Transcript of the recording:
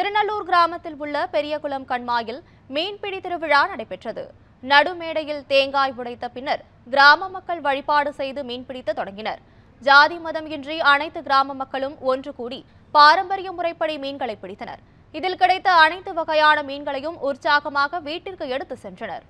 திருநள்ளூர் கிராமத்தில் உள்ள பெரியகுளம் கண்மாயில் மீன்பிடி திருவிழா நடைபெற்றது நடுமேடையில் தேங்காய் உடைத்த பின்னர் கிராம மக்கள் வழிபாடு செய்து மீன்பிடித்து தொடங்கினர் ஜாதி மதம் இன்றி அனைத்து கிராம மக்களும் ஒன்று கூடி பாரம்பரிய முறைப்படி மீன்களை பிடித்தனர் இதில் கிடைத்த அனைத்து வகையான மீன்களையும் உற்சாகமாக வீட்டிற்கு எடுத்து சென்றனர்